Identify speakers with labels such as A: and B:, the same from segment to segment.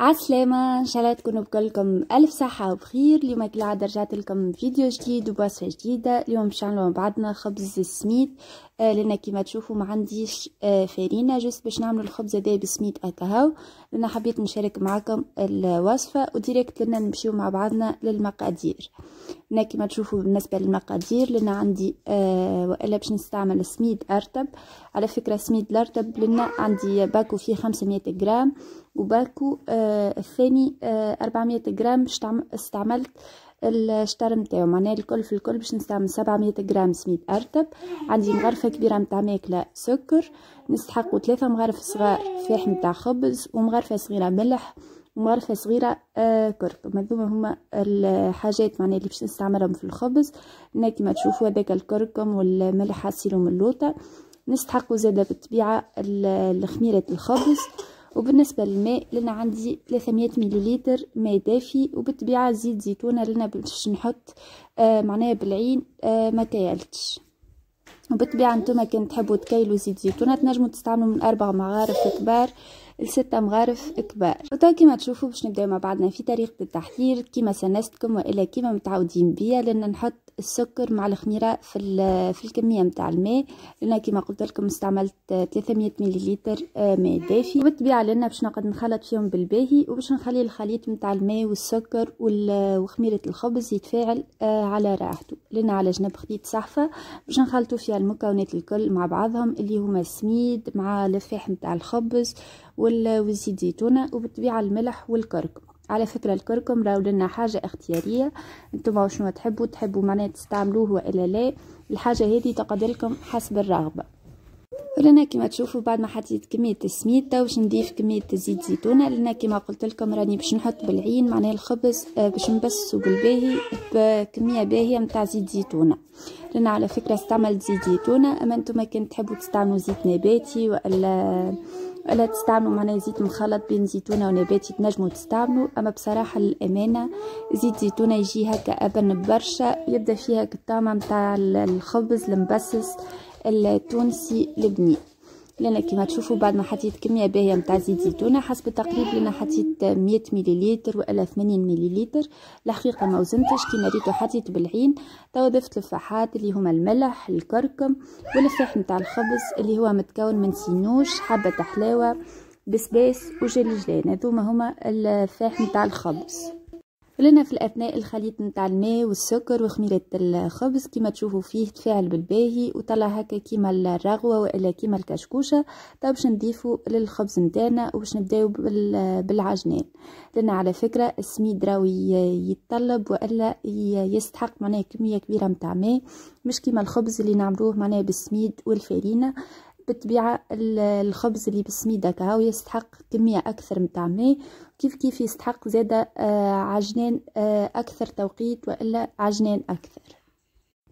A: عسلامة ان شاء الله تكونوا بكلكم الف صحة وبخير اليوم كالعادة رجعت لكم فيديو جديد وبوصفة جديدة اليوم مش نعملوا مع بعضنا خبز السميد آه لان كيما تشوفوا ما عنديش آه فارينة جست باش نعملوا الخبز هذا بالسميد اتهاو انا حبيت نشارك معكم الوصفه وديريكت لنا نمشيو مع بعضنا للمقادير هنا كما تشوفوا بالنسبه للمقادير لنا عندي آه والا باش نستعمل سميد ارتب على فكره سميد الارتب لنا عندي باكو فيه 500 جرام وباكو آه الثاني آه 400 جرام استعملت الشطر نتاعو معناها الكل في الكل باش نستعمل 700 غرام سميد ارتب عندي مغرفه كبيره نتاع ماكله سكر نستحقوا ثلاثه مغارف صغار فاح نتاع خبز ومغرفه صغيره ملح ومغرفه صغيره آه كركم هذوما هما الحاجات معناها اللي باش نستعملهم في الخبز هنا كيما تشوفوا هذاك الكركم والملح حاسيلو من اللوطه نستحقوا زاده بالطبيعه الخميره الخبز وبالنسبه للماء لنا عندي 300 مليلتر ماء دافي وبالطبيعه زيت زيتونه لنا باش نحط آه معناها بالعين آه ما كيالتش وبالطبيعه نتوما كان تحبوا تكيلوا زيت زيتونه تنجموا تستعملوا من اربع مغارف كبار الستة مغارف كبار وتو كيما تشوفوا باش نبداو مع بعضنا في طريقة التحضير كيما سنستكم وإلا كيما متعودين بيا لأن نحط السكر مع الخميرة في, في الكمية متاع الماء لأن كيما قلت لكم استعملت 300 مليلتر ماء دافي وبالطبيعة لأن باش نقعد نخلط فيهم بالباهي وباش نخلي الخليط متاع الماء والسكر وخميرة الخبز يتفاعل آه، على راحته لنا على جنب خديت صحفة باش نخلطو فيها المكونات الكل مع بعضهم اللي هما السميد مع لفاح متاع الخبز والزيت زيتونة وبالطبيعة الملح والكركم على فكرة الكركم راهو لنا حاجة اختيارية انتم شنو تحبوا تحبوا معناها تستعملوه ولا لا الحاجة هذه تقدر لكم حسب الرغبة ولهنا كما تشوفوا بعد ما حطيت كميه السميتة باش نضيف كميه زيت زيتونه لان كما قلت لكم راني باش نحط بالعين معناه الخبز آه، باش نبسو بالباهي بكميه باهيه نتاع زيت زيتونه لهنا على فكره استعملت زيت زيتونه اما نتوما كان تحبوا تستعملوا زيت نباتي ولا ولا تستعملوا معناه زيت مخلط بين زيتونه ونباتي تنجموا تستعملوا اما بصراحه للامانه زيت زيتونه يجي هكا ابن برشا يبدا فيها الطعم نتاع الخبز المبسس التونسي لبني لان كما تشوفوا بعد ما حطيت كميه باهيه نتاع زيت زيتونه حسب التقريب لان حطيت 100 مليلتر والا 80 مليلتر الحقيقه ما وزنتش كيما ريتو حطيت بالعين توا ضفت الفحات اللي هما الملح الكركم والفاح نتاع الخبز اللي هو متكون من سينوش حبه حلاوه بسباس وجلجلان هذوما هما الفاح نتاع الخبز لنا في الأثناء الخليط نتاع الماء والسكر وخميرة الخبز كما تشوفوا فيه تفاعل بالباهي وطلع هكا كيما الرغوة وإلا كيما الكشكوشة طيب باش نضيفوا للخبز نتاعنا وباش نبداو بالعجنان لأن على فكرة السميد راوي يتطلب وإلا يستحق معناه كمية كبيرة نتاع ماء مش كيما الخبز اللي نعملوه معناه بالسميد والفارينة بالطبيعة الخبز اللي بالسميدة كهو يستحق كمية أكثر متاع ماء كيف كيف يستحق زادة آه، عجنان آه، أكثر توقيت وإلا عجنان أكثر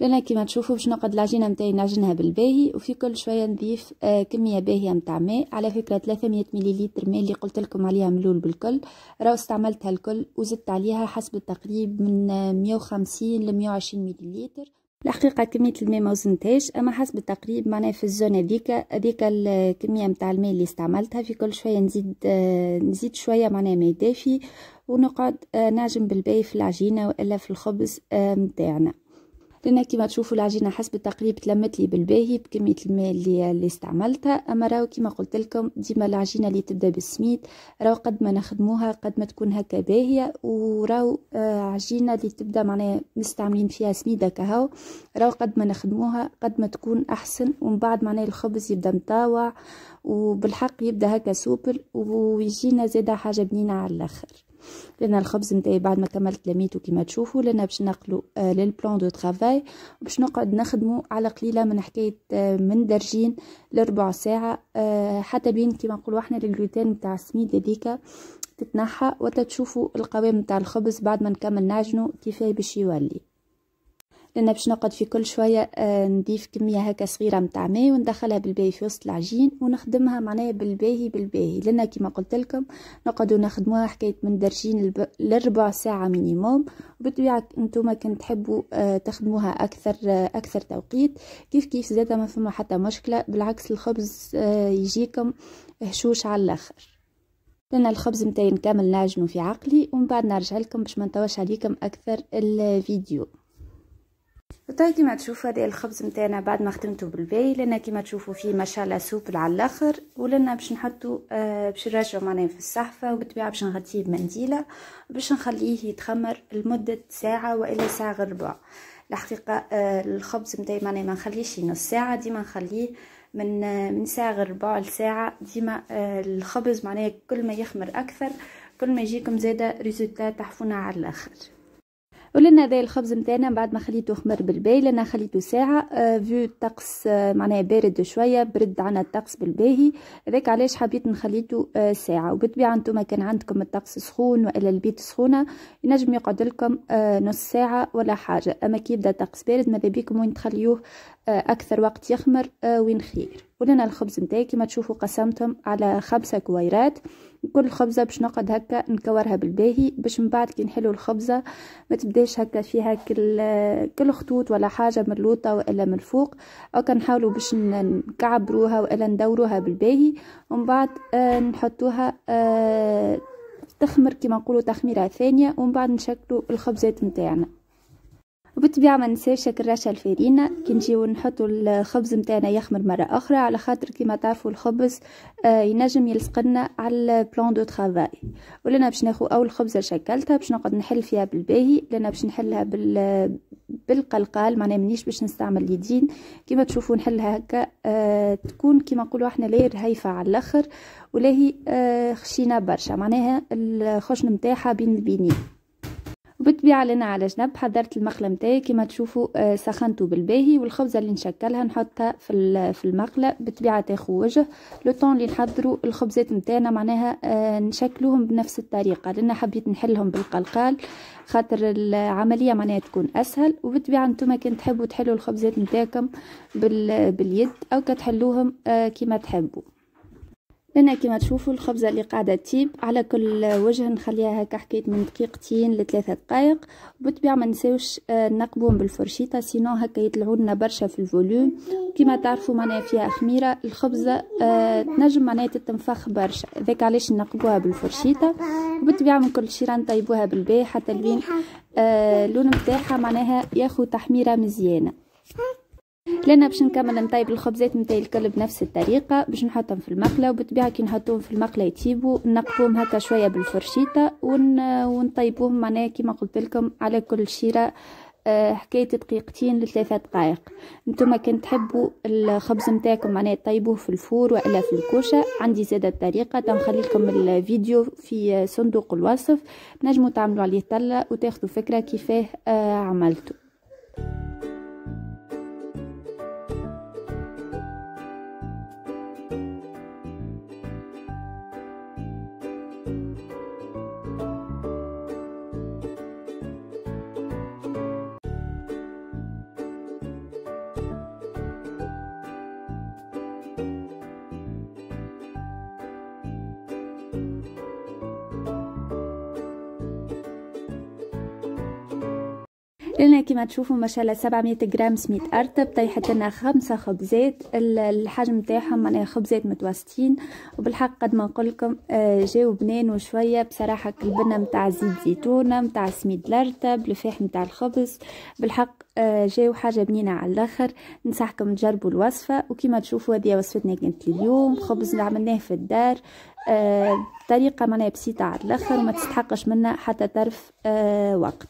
A: لأن كما تشوفوا باش نقعد العجينة متاعي نعجنها بالباهي وفي كل شوية نضيف آه، كمية باهية متاع ماء على فكرة 300 مليلتر ماء اللي قلت لكم عليها ملول بالكل راو استعملتها الكل وزدت عليها حسب التقريب من 150 ل 120 مليلتر الحقيقه كميه الماء ما وزنتهاش اما حسب التقريب معناها في الزون هذيك هذيك الكميه نتاع الماء اللي استعملتها في كل شويه نزيد آه، نزيد شويه معناها ماء دافي ونقعد آه، نعجن بالباي في العجينه والا في الخبز نتاعنا آه، لان كيما تشوفوا العجينه حسب التقريب تلمت لي بالباهي بكميه الماء اللي, اللي استعملتها اما راهو كيما قلت لكم ديما العجينه اللي تبدا بالسميد راهو قد ما نخدموها قد ما تكون هكا باهيه وراهو آه، عجينه اللي تبدا معناها مستعملين فيها سميده كهو راهو قد ما نخدموها قد ما تكون احسن ومن بعد معناها الخبز يبدا مطاوع وبالحق يبدا هكا سوبر ويجينا زاده حاجه بنينه على الاخر لان الخبز نتاعي بعد ما كملت لميتو كيما تشوفوا لان باش نقلو آه، للبلان دو ترافاي باش نقعد نخدمو على قليله من حكايه آه، من درجين لربع ساعه آه، حتى بين كيما نقولوا احنا الجلوتين نتاع السميد هذيك تتنحى وتتشوفوا القوام نتاع الخبز بعد ما نكمل نعجنو كيفاه باش يولي لان باش نقعد في كل شويه آه، نضيف كميه هكا صغيره متاع ماء وندخلها بالباهي في وسط العجين ونخدمها معناها بالباهي بالباهي لان كيما قلت لكم نقعدوا نخدموها حكايه من درجين لربع ساعه مينيموم وبالطبيعه انتم كان تحبوا آه، تخدموها اكثر آه، اكثر توقيت كيف كيف زاد ما فما حتى مشكله بالعكس الخبز يجيكم هشوش على الاخر لنا الخبز متاعي نكمل نعجنه في عقلي ومن بعد نرجع لكم باش ما نطوش عليكم اكثر الفيديو وطاي كيما تشوفوا هذا الخبز نتاعنا بعد ما خدمته بالباي لنا كيما تشوفوا فيه ما شاء الله سوبل على الاخر ولنا باش نحطو آه باش نرجعو معناه في الصحفه وبالطبيعه باش نغطيه بمنديله باش نخليه يتخمر لمده ساعه والا ساعه غير ربع الحقيقه آه الخبز نتاعي معناه ما نخليهش نص ساعه ديما نخليه من آه، من ساعه غير ربع لساعه ديما آه الخبز معناه كل ما يخمر اكثر كل ما يجيكم زاده ريزولتا تحفونه على الاخر ولنا هذا الخبز نتاعنا بعد ما خليته خمر بالباهي انا خليته ساعه فيو آه، الطقس آه، معناها بارد شويه برد عنا الطقس بالباهي هذاك علاش حبيت نخليته آه، ساعه وبالطبيعه نتوما كان عندكم الطقس سخون والا البيت سخونه ينجم يقعد لكم نص ساعه ولا حاجه اما كي يبدا الطقس بارد ماذا بيكم وين تخليوه آه، أكثر وقت يخمر آه، وين خير ولنا الخبز نتاعي كما تشوفوا قسمتهم على خمسة كويرات كل خبزة باش نقعد هكا نكورها بالباهي باش من بعد كي نحلو الخبزة ما تبداش هكا فيها كل آه، كل خطوط ولا حاجة ملوطة وإلا من الفوق أو كنحاولوا باش نكعبروها وإلا ندوروها بالباهي ومن بعد نحطوها تخمر كما نقولوا تخميرة ثانية ومن بعد نشكلوا الخبزات نتاعنا وبالطبيعه ما ننساش الكراشة الفارينة كي نجيو نحطو الخبز نتاعنا يخمر مره اخرى على خاطر كيما تعرفوا الخبز آه، ينجم يلصقلنا على البلان دو ترافاي ولنا باش ناخو اول خبزه شكلتها باش نقعد نحل فيها بالباهي لنا باش نحلها بال بالقلقال معناها منيش باش نستعمل اليدين كيما تشوفوا نحلها هكا آه، تكون كيما نقولو احنا لاير هايفه على الاخر ولاهي أه خشينه برشا معناها الخشن نتاعها بين البينين وبالطبيعه لنا على جنب حضرت المقله متاعي كما تشوفوا آه، سخنته بالباهي والخبزه اللي نشكلها نحطها في في المقله بالطبيعه تاخو وجه لو طون اللي نحضروا الخبزات متاعنا معناها آه، نشكلوهم بنفس الطريقه لان حبيت نحلهم بالقلقال خاطر العمليه معناها تكون اسهل وبالطبيعه انتم كان تحبوا تحلوا الخبزات نتاعكم باليد او كتحلوهم آه، كما تحبوا هنا كما تشوفوا الخبزه اللي قاعده تيب على كل وجه نخليها هكا حكايه من دقيقتين لثلاثه دقائق وبالطبيعه ما نساوش آه، نقبوهم بالفرشيطه سينو هكا يطلعوا لنا برشا في الفوليوم كما تعرفوا معناها فيها خميره الخبزه آه، تنجم معناها تتنفخ برشا ذاك علاش نقبوها بالفرشيطه وبالطبيعه من كل شيران نطيبوها بالباهي حتى لين آه، اللون نتاعها معناها ياخذ تحميره مزيانه لنا باش نكمل نطيب الخبزات نتاعي الكل بنفس الطريقه باش نحطهم في المقله وبالطبيعه كي نحطوهم في المقله يطيبوا نقفوهم هكا شويه بالفرشيطه ون... ونطيبوهم معناها كيما قلت لكم على كل شيره آه، حكايه دقيقتين لثلاثة دقائق نتوما كان تحبوا الخبز نتاعكم معناها طيبوه في الفور والا في الكوشه عندي زاده طريقه تنخلي لكم الفيديو في صندوق الوصف نجموا تعملوا عليه طله وتاخذوا فكره كيفاه آه، عملته لنا كما تشوفوا ما شاء الله 700 غرام سميد ارتب طيحت لنا خمسه خبزات الحجم تاعهم معناها خبزات متوسطين وبالحق قد ما نقول لكم آه، جاو بنان وشويه بصراحه كلبنا نتاع زيت زيتونه نتاع سميد الارتب لفاح نتاع الخبز بالحق آه، جاو حاجه بنينه على الاخر ننصحكم تجربوا الوصفه وكما تشوفوا هذه وصفتنا كانت اليوم خبز عملناه في الدار آه، طريقة معناها بسيطة على الآخر وما تستحقش منا حتى طرف آه، وقت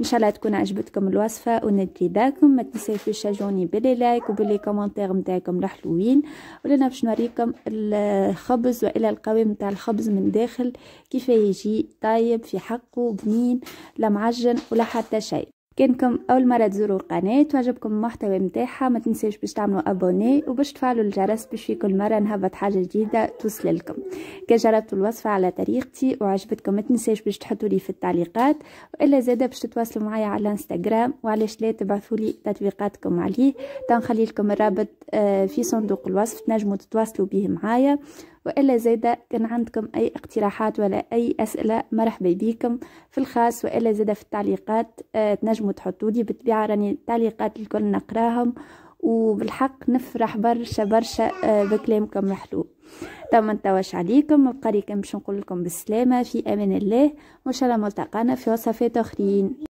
A: إن شاء الله تكون عجبتكم الوصفة ونتلقاكم ما في تشجعوني بلي لايك وبلي كومنتير متاعكم الحلوين ولنا باش نوريكم الخبز وإلى القوام متاع الخبز من داخل كيف يجي طيب في حقه بنين لا معجن ولا حتى شيء كانكم اول مره تزوروا القناه وعجبكم المحتوى متاعها ما تنساوش باش تعملوا ابوني وباش تفعلوا الجرس باش في كل مره نهبط حاجه جديده توصل لكم كان جربتوا الوصفه على طريقتي وعجبتكم ما تنساوش باش تحطوا لي في التعليقات والا زاده باش تتواصلوا معايا على انستغرام وعلاش لا تبعثوا لي تطبيقاتكم عليه تنخلي لكم الرابط آه، في صندوق الوصف تنجموا تتواصلوا به معايا وإلا زيدا كان عندكم أي اقتراحات ولا أي أسئلة مرحبا بكم في الخاص وإلا زيدا في التعليقات آه، تنجموا تحطوا لي بالطبيعة راني التعليقات الكل نقراهم وبالحق نفرح برشا برشا آه، بكلامكم الحلو تم التواش عليكم وبقريكم باش نقول لكم بالسلامة في أمان الله وإن شاء الله ملتقانا في وصفات أخرين